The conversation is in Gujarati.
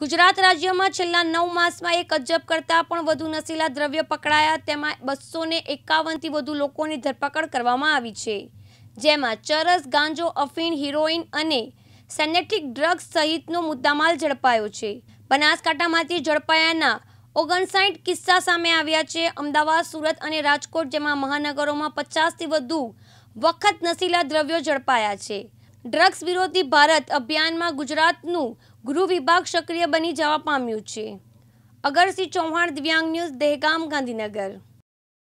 ગુજરાત રાજ્યમાં છેલ્લા નવ માસમાં એક અજબ કરતાં પણ વધુ નશીલા દ્રવ્ય પકડાયા તેમાં બસો ને એકાવનથી વધુ લોકોની ધરપકડ કરવામાં આવી છે જેમાં ચરસ ગાંજો અફીણ હિરોઈન અને સેનેટિક ડ્રગ્સ સહિતનો મુદ્દામાલ ઝડપાયો છે બનાસકાંઠામાંથી ઝડપાયાના ઓગણસાઠ કિસ્સા સામે આવ્યા છે અમદાવાદ સુરત અને રાજકોટ જેમાં મહાનગરોમાં પચાસથી વધુ વખત નશીલા દ્રવ્યો ઝડપાયા છે ડ્રગ્સ વિરોધી ભારત અભિયાનમાં ગુજરાતનું ગૃહ વિભાગ સક્રિય બની જવા પામ્યું છે અગરસિંહ ચૌહાણ દિવ્યાંગ ન્યૂઝ દહેગામ ગાંધીનગર